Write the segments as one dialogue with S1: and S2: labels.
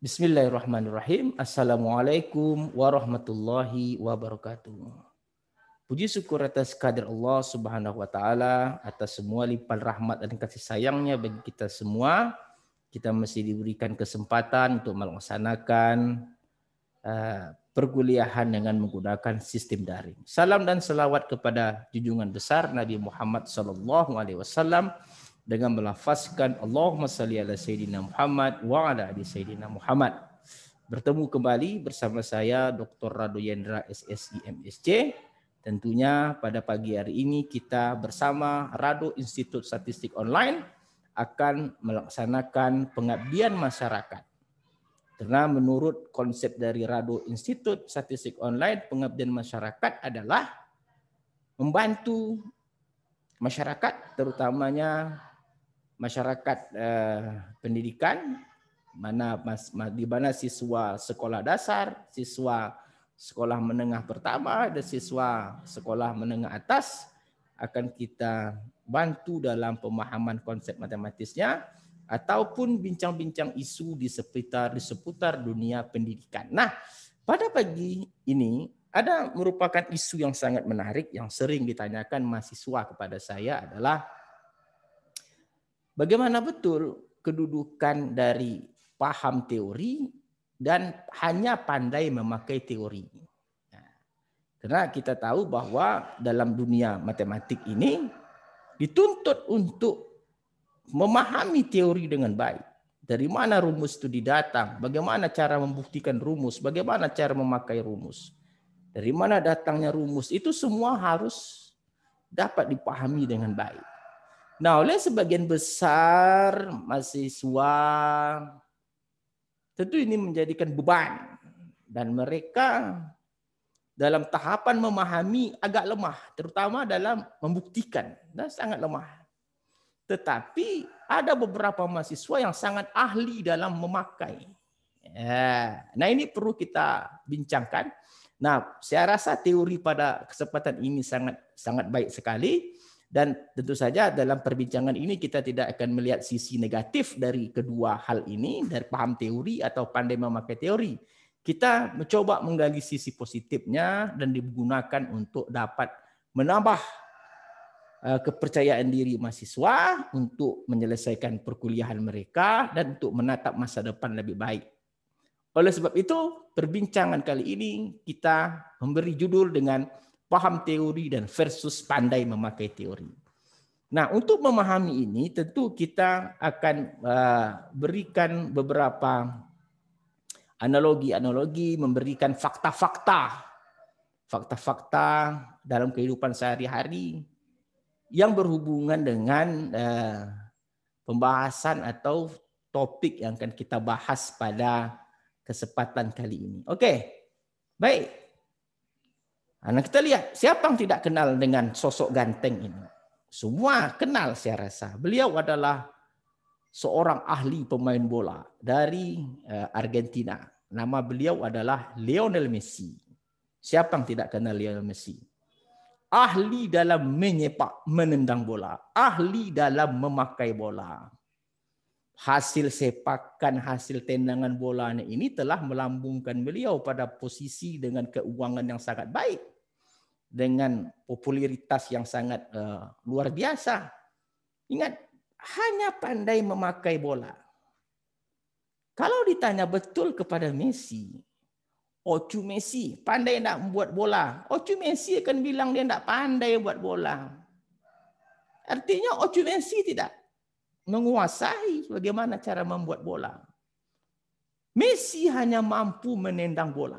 S1: Bismillahirrahmanirrahim. Assalamualaikum warahmatullahi wabarakatuh. Puji syukur atas kadir Allah Subhanahu wa taala atas semua limpahan rahmat dan kasih sayangnya bagi kita semua. Kita masih diberikan kesempatan untuk melaksanakan uh, perkuliahan dengan menggunakan sistem daring. Salam dan selawat kepada junjungan besar Nabi Muhammad sallallahu alaihi wasallam dengan melafazkan Allahumma salli ala Sayyidina Muhammad wa ala ali Sayyidina Muhammad. Bertemu kembali bersama saya Dr. Rado Yendra SSI MSC. Tentunya pada pagi hari ini kita bersama Radu Institut Statistik Online akan melaksanakan pengabdian masyarakat. Karena menurut konsep dari Radu Institut Statistik Online, pengabdian masyarakat adalah membantu masyarakat, terutamanya masyarakat eh, pendidikan mana mas, di mana siswa sekolah dasar, siswa sekolah menengah pertama dan siswa sekolah menengah atas akan kita bantu dalam pemahaman konsep matematisnya ataupun bincang-bincang isu di seputar di seputar dunia pendidikan. Nah, pada pagi ini ada merupakan isu yang sangat menarik yang sering ditanyakan mahasiswa kepada saya adalah Bagaimana betul kedudukan dari paham teori dan hanya pandai memakai teori. Nah, karena kita tahu bahwa dalam dunia matematik ini dituntut untuk memahami teori dengan baik. Dari mana rumus itu didatang, bagaimana cara membuktikan rumus, bagaimana cara memakai rumus. Dari mana datangnya rumus, itu semua harus dapat dipahami dengan baik. Nah, oleh sebagian besar mahasiswa tentu ini menjadikan beban dan mereka dalam tahapan memahami agak lemah, terutama dalam membuktikan, nah, sangat lemah. Tetapi ada beberapa mahasiswa yang sangat ahli dalam memakai. Ya, nah ini perlu kita bincangkan. Nah saya rasa teori pada kesempatan ini sangat sangat baik sekali dan tentu saja dalam perbincangan ini kita tidak akan melihat sisi negatif dari kedua hal ini, dari paham teori atau pandai memakai teori. Kita mencoba menggali sisi positifnya dan digunakan untuk dapat menambah eh, kepercayaan diri mahasiswa untuk menyelesaikan perkuliahan mereka dan untuk menatap masa depan lebih baik. Oleh sebab itu, perbincangan kali ini kita memberi judul dengan paham teori dan versus pandai memakai teori. Nah, untuk memahami ini tentu kita akan uh, berikan beberapa analogi-analogi, memberikan fakta-fakta. Fakta-fakta dalam kehidupan sehari-hari yang berhubungan dengan uh, pembahasan atau topik yang akan kita bahas pada kesempatan kali ini. Oke. Okay. Baik. Nah, kita lihat siapa yang tidak kenal dengan sosok ganteng ini. Semua kenal saya rasa. Beliau adalah seorang ahli pemain bola dari eh, Argentina. Nama beliau adalah Lionel Messi. Siapa yang tidak kenal Lionel Messi? Ahli dalam menyepak, menendang bola, ahli dalam memakai bola. hasil sepakan, hasil tendangan bolanya ini telah melambungkan beliau pada posisi dengan keuangan yang sangat baik. Dengan popularitas yang sangat uh, luar biasa. Ingat, hanya pandai memakai bola. Kalau ditanya betul kepada Messi, Ocu oh, Messi pandai nak membuat bola? Ocu oh, Messi akan bilang dia tak pandai buat bola. Artinya Ocu oh, Messi tidak menguasai bagaimana cara membuat bola. Messi hanya mampu menendang bola.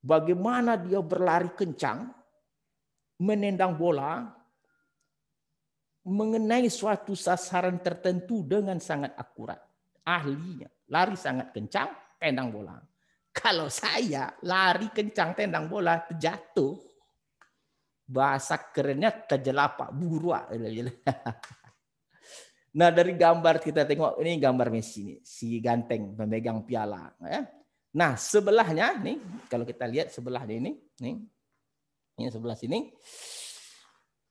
S1: Bagaimana dia berlari kencang, menendang bola, mengenai suatu sasaran tertentu dengan sangat akurat. Ahlinya lari sangat kencang, tendang bola. Kalau saya lari kencang tendang bola, terjatuh Bahasa kerennya terjelapak burua. Nah dari gambar kita tengok ini gambar Messi nih, si ganteng memegang piala. Ya. Nah sebelahnya nih kalau kita lihat sebelahnya ini, nih, ini sebelah sini,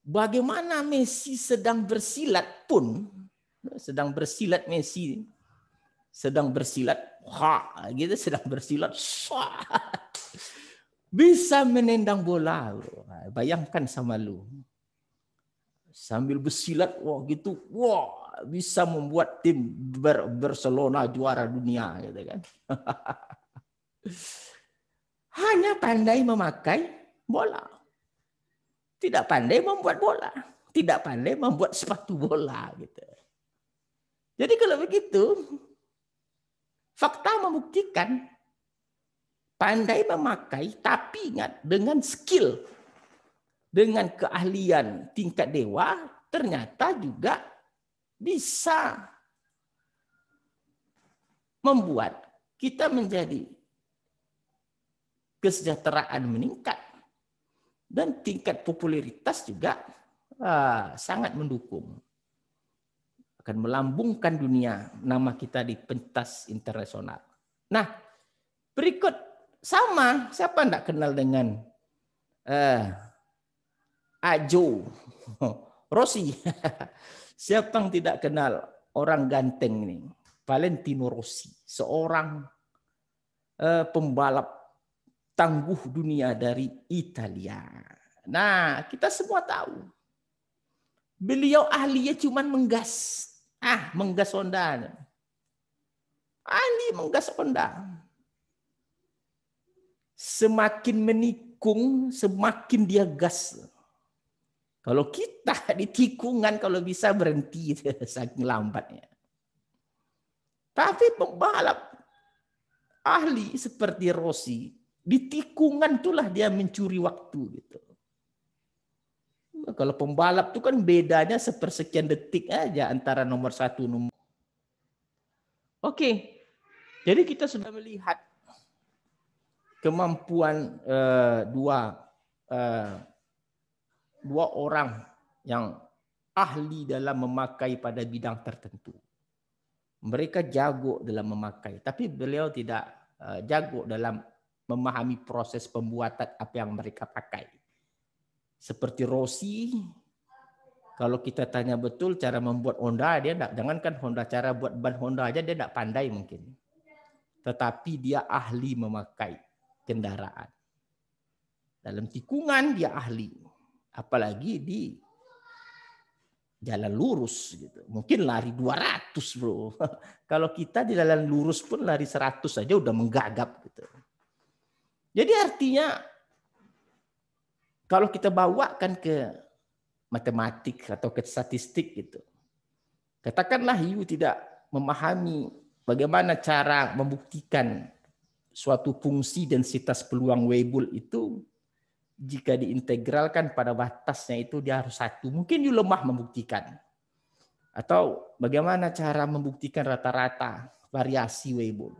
S1: bagaimana Messi sedang bersilat pun, sedang bersilat Messi, sedang bersilat, ha, gitu sedang bersilat, Wah. bisa menendang bola, bayangkan sama lu sambil bersilat, wah gitu, wah bisa membuat tim Barcelona juara dunia gitu kan. Hanya pandai memakai bola. Tidak pandai membuat bola, tidak pandai membuat sepatu bola gitu. Jadi kalau begitu fakta membuktikan pandai memakai tapi ingat dengan skill dengan keahlian tingkat dewa ternyata juga bisa membuat kita menjadi kesejahteraan meningkat dan tingkat popularitas juga ah, sangat mendukung akan melambungkan dunia nama kita di pentas internasional. Nah, berikut sama siapa tidak kenal dengan eh, Ajo Rossi. Siapa yang tidak kenal orang ganteng ini? Valentino Rossi, seorang eh, pembalap tangguh dunia dari Italia. Nah, kita semua tahu. Beliau ahli ya cuman menggas. Ah, menggas Honda. Ahli menggas Honda. Semakin menikung, semakin dia gas kalau kita di tikungan kalau bisa berhenti saking lambatnya. Tapi pembalap ahli seperti Rossi di tikungan itulah dia mencuri waktu gitu. Nah, kalau pembalap itu kan bedanya sepersekian detik aja antara nomor satu nomor. Oke, jadi kita sudah melihat kemampuan uh, dua uh, dua orang yang ahli dalam memakai pada bidang tertentu. Mereka jago dalam memakai, tapi beliau tidak eh, jago dalam memahami proses pembuatan apa yang mereka pakai. Seperti Rossi, kalau kita tanya betul cara membuat Honda, dia tidak, jangankan Honda, cara buat ban Honda aja dia tidak pandai mungkin. Tetapi dia ahli memakai kendaraan. Dalam tikungan dia ahli apalagi di jalan lurus gitu. Mungkin lari 200, Bro. Kalau kita di jalan lurus pun lari 100 saja udah menggagap gitu. Jadi artinya kalau kita bawakan ke matematik atau ke statistik gitu. Katakanlah you tidak memahami bagaimana cara membuktikan suatu fungsi densitas peluang Weibull itu jika diintegralkan pada batasnya itu dia harus satu. Mungkin you lemah membuktikan. Atau bagaimana cara membuktikan rata-rata variasi Weibo.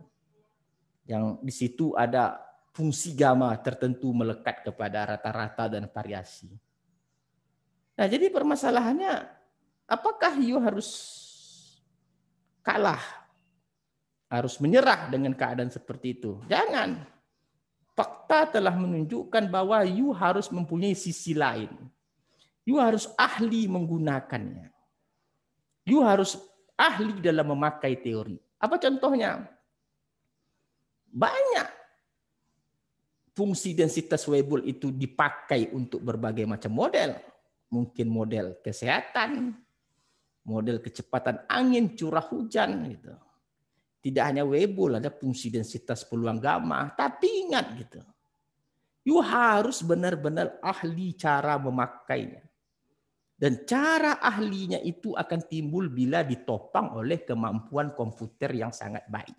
S1: Yang di situ ada fungsi gamma tertentu melekat kepada rata-rata dan variasi. Nah, jadi permasalahannya apakah you harus kalah? Harus menyerah dengan keadaan seperti itu? Jangan fakta telah menunjukkan bahwa you harus mempunyai sisi lain. You harus ahli menggunakannya. You harus ahli dalam memakai teori. Apa contohnya? Banyak fungsi densitas Weibull itu dipakai untuk berbagai macam model. Mungkin model kesehatan, model kecepatan angin, curah hujan gitu tidak hanya Weibo ada fungsi densitas peluang gamma. Tapi ingat gitu. You harus benar-benar ahli cara memakainya. Dan cara ahlinya itu akan timbul bila ditopang oleh kemampuan komputer yang sangat baik.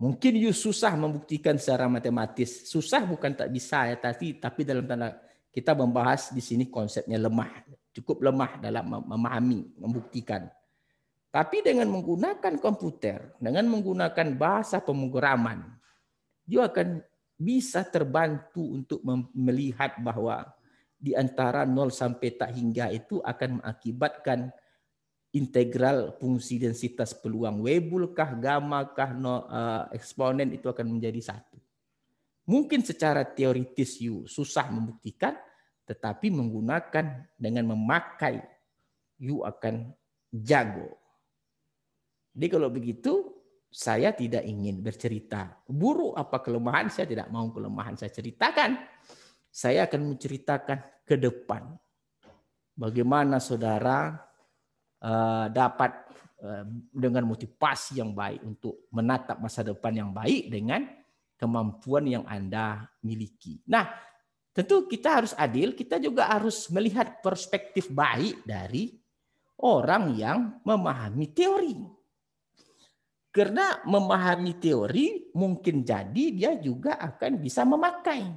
S1: Mungkin you susah membuktikan secara matematis. Susah bukan tak bisa ya, tapi tapi dalam tanda kita membahas di sini konsepnya lemah, cukup lemah dalam memahami, membuktikan. Tapi dengan menggunakan komputer, dengan menggunakan bahasa pemrograman, dia akan bisa terbantu untuk melihat bahwa di antara 0 sampai tak hingga itu akan mengakibatkan integral fungsi densitas peluang webul kah, gamma kah, no, uh, eksponen itu akan menjadi satu. Mungkin secara teoritis you susah membuktikan, tetapi menggunakan dengan memakai you akan jago jadi kalau begitu saya tidak ingin bercerita. Buruk apa kelemahan, saya tidak mau kelemahan saya ceritakan. Saya akan menceritakan ke depan. Bagaimana saudara eh, dapat eh, dengan motivasi yang baik untuk menatap masa depan yang baik dengan kemampuan yang Anda miliki. Nah, tentu kita harus adil, kita juga harus melihat perspektif baik dari orang yang memahami teori karena memahami teori mungkin jadi dia juga akan bisa memakai.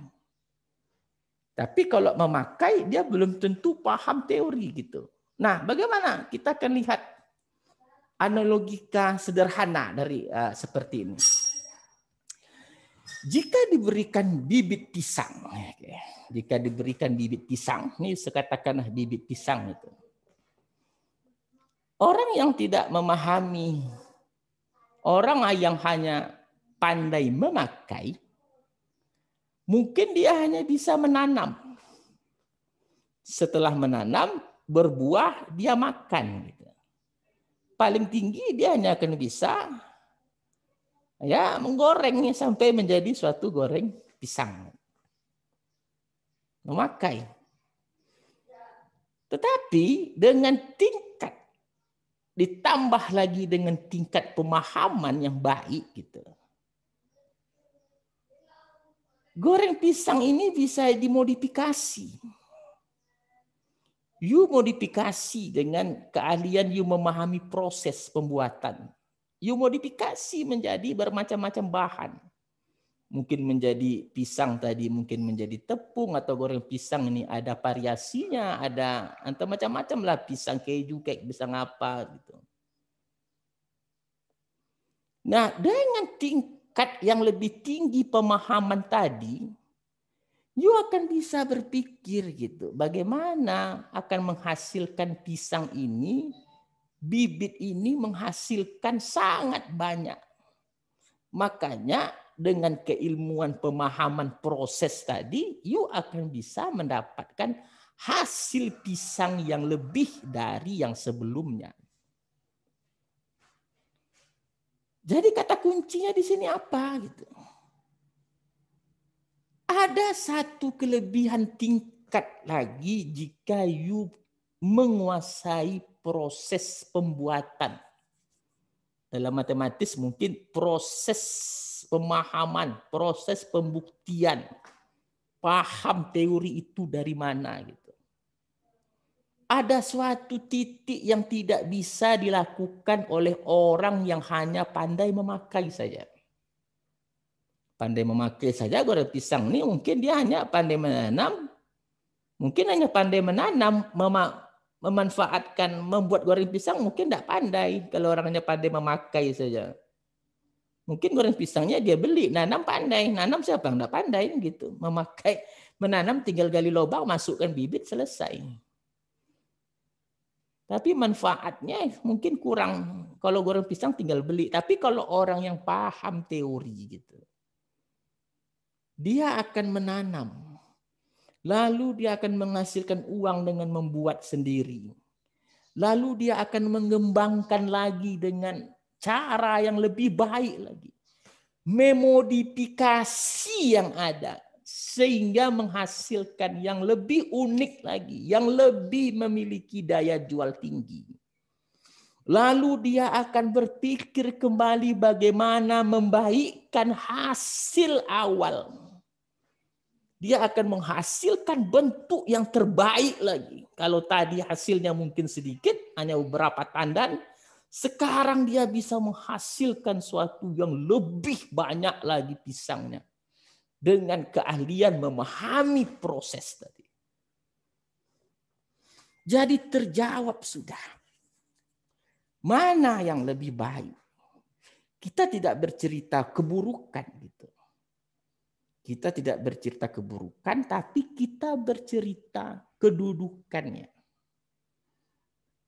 S1: Tapi kalau memakai dia belum tentu paham teori gitu. Nah, bagaimana kita akan lihat analogika sederhana dari uh, seperti ini. Jika diberikan bibit pisang, okay. jika diberikan bibit pisang, ini sekatakanlah bibit pisang itu. Orang yang tidak memahami Orang yang hanya pandai memakai, mungkin dia hanya bisa menanam. Setelah menanam, berbuah, dia makan. Gitu. Paling tinggi dia hanya akan bisa ya menggorengnya sampai menjadi suatu goreng pisang. Memakai. Tetapi dengan tingkat ditambah lagi dengan tingkat pemahaman yang baik gitu. Goreng pisang ini bisa dimodifikasi. You modifikasi dengan keahlian you memahami proses pembuatan. You modifikasi menjadi bermacam-macam bahan mungkin menjadi pisang tadi mungkin menjadi tepung atau goreng pisang ini ada variasinya ada antara macam-macam lah pisang keju kayak pisang apa gitu nah dengan tingkat yang lebih tinggi pemahaman tadi you akan bisa berpikir gitu bagaimana akan menghasilkan pisang ini bibit ini menghasilkan sangat banyak makanya dengan keilmuan pemahaman proses tadi, you akan bisa mendapatkan hasil pisang yang lebih dari yang sebelumnya. Jadi kata kuncinya di sini apa gitu. Ada satu kelebihan tingkat lagi jika you menguasai proses pembuatan. Dalam matematis mungkin proses pemahaman, proses pembuktian, paham teori itu dari mana gitu. Ada suatu titik yang tidak bisa dilakukan oleh orang yang hanya pandai memakai saja. Pandai memakai saja goreng pisang ini mungkin dia hanya pandai menanam, mungkin hanya pandai menanam, mema memanfaatkan membuat goreng pisang mungkin tidak pandai kalau orang hanya pandai memakai saja Mungkin goreng pisangnya dia beli, nanam pandai, nanam siapa nggak pandai gitu. Memakai menanam tinggal gali lubang, masukkan bibit selesai. Tapi manfaatnya mungkin kurang. Kalau goreng pisang tinggal beli. Tapi kalau orang yang paham teori gitu. Dia akan menanam. Lalu dia akan menghasilkan uang dengan membuat sendiri. Lalu dia akan mengembangkan lagi dengan cara yang lebih baik lagi. Memodifikasi yang ada sehingga menghasilkan yang lebih unik lagi, yang lebih memiliki daya jual tinggi. Lalu dia akan berpikir kembali bagaimana membaikkan hasil awal. Dia akan menghasilkan bentuk yang terbaik lagi. Kalau tadi hasilnya mungkin sedikit, hanya beberapa tandan, sekarang dia bisa menghasilkan suatu yang lebih banyak lagi pisangnya. Dengan keahlian memahami proses tadi. Jadi terjawab sudah. Mana yang lebih baik? Kita tidak bercerita keburukan gitu. Kita tidak bercerita keburukan, tapi kita bercerita kedudukannya.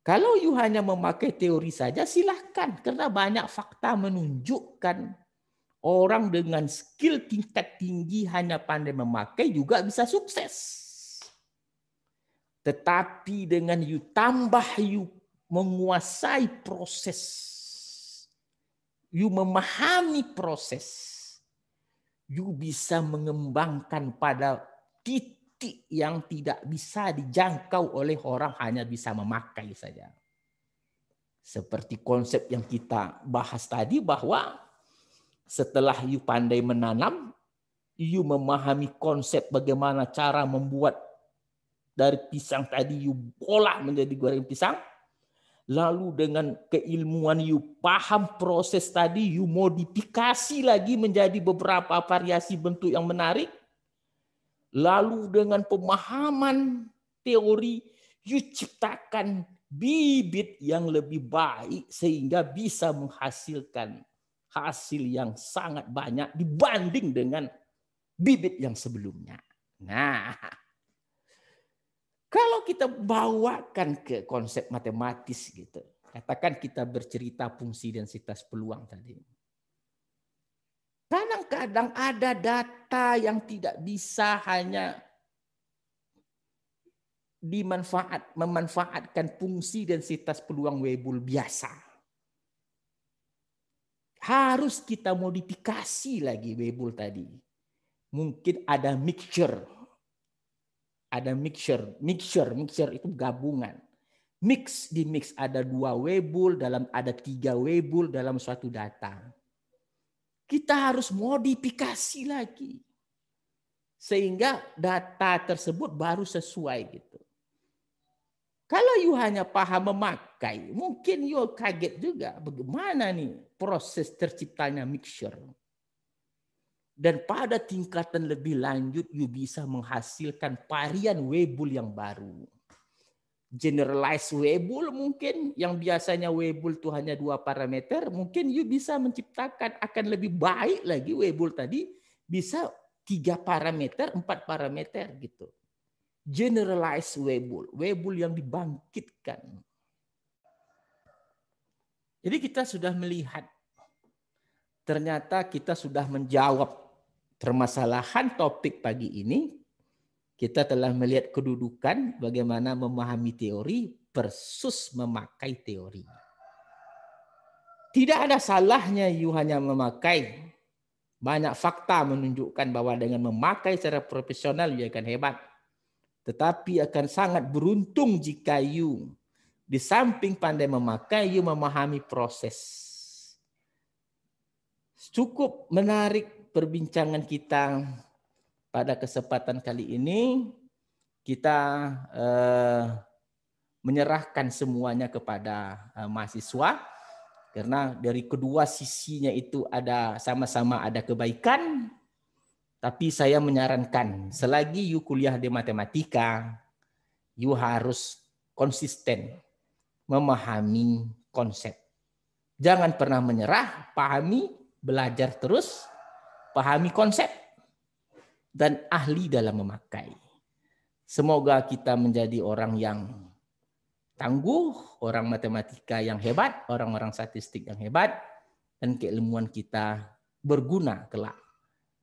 S1: Kalau you hanya memakai teori saja, silahkan. Karena banyak fakta menunjukkan orang dengan skill tingkat tinggi hanya pandai memakai juga bisa sukses. Tetapi dengan you tambah you menguasai proses, you memahami proses, you bisa mengembangkan pada titik hati yang tidak bisa dijangkau oleh orang hanya bisa memakai saja. Seperti konsep yang kita bahas tadi bahwa setelah you pandai menanam, you memahami konsep bagaimana cara membuat dari pisang tadi you olah menjadi goreng pisang, lalu dengan keilmuan you paham proses tadi you modifikasi lagi menjadi beberapa variasi bentuk yang menarik Lalu dengan pemahaman teori, you ciptakan bibit yang lebih baik sehingga bisa menghasilkan hasil yang sangat banyak dibanding dengan bibit yang sebelumnya. Nah, kalau kita bawakan ke konsep matematis gitu, katakan kita bercerita fungsi densitas peluang tadi kadang ada data yang tidak bisa hanya dimanfaat, memanfaatkan fungsi densitas peluang webul biasa. Harus kita modifikasi lagi webul tadi. Mungkin ada mixture. Ada mixture, mixture, mixture itu gabungan. Mix di mix ada dua webul dalam ada tiga webul dalam suatu data. Kita harus modifikasi lagi. Sehingga data tersebut baru sesuai gitu. Kalau you hanya paham memakai, mungkin you kaget juga bagaimana nih proses terciptanya mixture. Dan pada tingkatan lebih lanjut, you bisa menghasilkan varian webul yang baru generalized webul mungkin yang biasanya webul tuh hanya dua parameter mungkin you bisa menciptakan akan lebih baik lagi webul tadi bisa tiga parameter empat parameter gitu generalized webul webul yang dibangkitkan jadi kita sudah melihat ternyata kita sudah menjawab permasalahan topik pagi ini kita telah melihat kedudukan bagaimana memahami teori versus memakai teori. Tidak ada salahnya you hanya memakai. Banyak fakta menunjukkan bahwa dengan memakai secara profesional you akan hebat. Tetapi akan sangat beruntung jika you di samping pandai memakai, you memahami proses. Cukup menarik perbincangan kita pada kesempatan kali ini kita eh, menyerahkan semuanya kepada eh, mahasiswa karena dari kedua sisinya itu ada sama-sama ada kebaikan tapi saya menyarankan selagi you kuliah di matematika you harus konsisten memahami konsep jangan pernah menyerah pahami belajar terus pahami konsep dan ahli dalam memakai. Semoga kita menjadi orang yang tangguh, orang matematika yang hebat, orang-orang statistik yang hebat, dan keilmuan kita berguna kelak.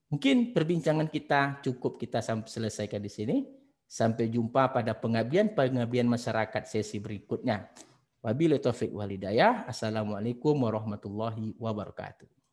S1: Mungkin perbincangan kita cukup kita sampai selesaikan di sini. Sampai jumpa pada pengabdian-pengabdian masyarakat sesi berikutnya. Wabillahi taufiq walidayah. Assalamualaikum warahmatullahi wabarakatuh.